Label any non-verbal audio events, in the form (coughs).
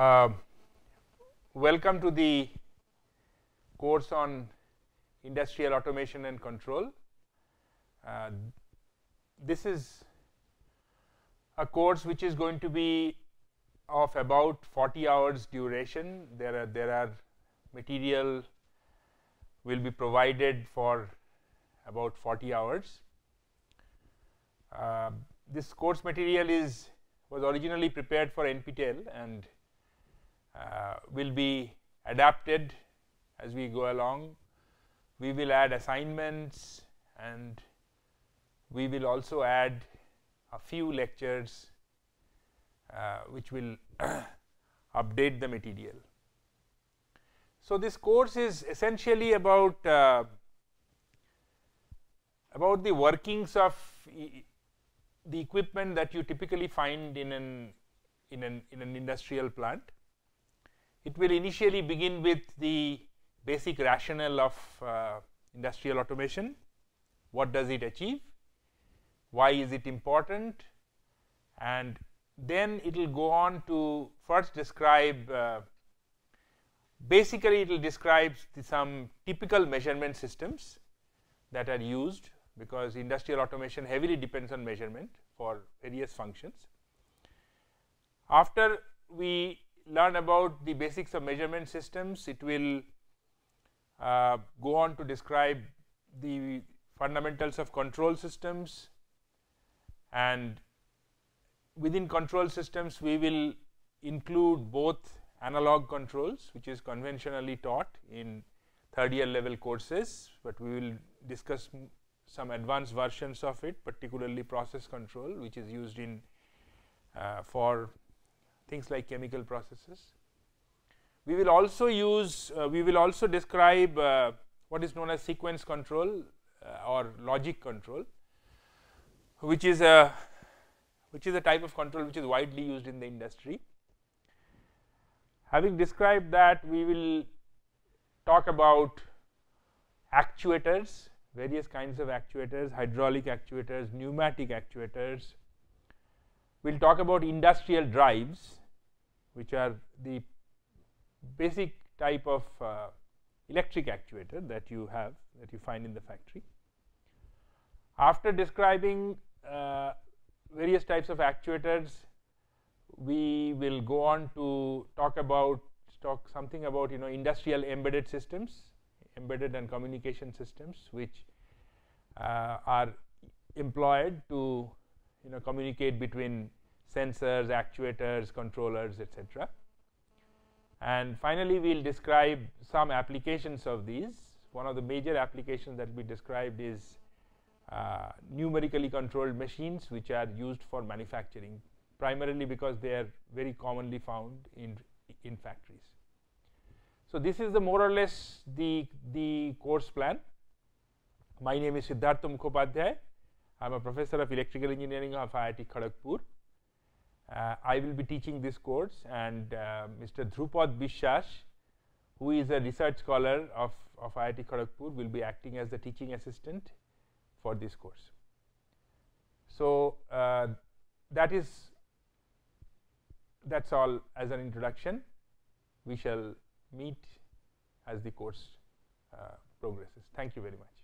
Uh, welcome to the course on industrial automation and control. Uh, this is a course which is going to be of about 40 hours duration. There are there are material will be provided for about 40 hours. Uh, this course material is was originally prepared for NPTEL and uh, will be adapted as we go along. We will add assignments and we will also add a few lectures uh, which will (coughs) update the material. So, this course is essentially about uh, about the workings of e the equipment that you typically find in an in an in an industrial plant it will initially begin with the basic rationale of uh, industrial automation, what does it achieve, why is it important and then it will go on to first describe uh, basically it will describe some typical measurement systems that are used because industrial automation heavily depends on measurement for various functions. After we learn about the basics of measurement systems. It will uh, go on to describe the fundamentals of control systems and within control systems we will include both analog controls which is conventionally taught in third year level courses, but we will discuss some advanced versions of it particularly process control which is used in uh, for things like chemical processes. We will also use, uh, we will also describe uh, what is known as sequence control uh, or logic control, which is a which is a type of control which is widely used in the industry. Having described that, we will talk about actuators, various kinds of actuators, hydraulic actuators, pneumatic actuators. We will talk about industrial drives which are the basic type of uh, electric actuator that you have that you find in the factory. After describing uh, various types of actuators, we will go on to talk about talk something about you know industrial embedded systems, embedded and communication systems, which uh, are employed to you know communicate between sensors, actuators, controllers, etc. And finally, we will describe some applications of these. One of the major applications that we described is uh, numerically controlled machines which are used for manufacturing primarily because they are very commonly found in, in factories. So, this is the more or less the, the course plan. My name is Siddhartha Mukhopadhyay. I am a professor of electrical engineering of IIT Kharagpur. Uh, I will be teaching this course and uh, Mr. Dhrupad Bishash who is a research scholar of, of IIT Kharagpur will be acting as the teaching assistant for this course. So, uh, that is that is all as an introduction we shall meet as the course uh, progresses. Thank you very much.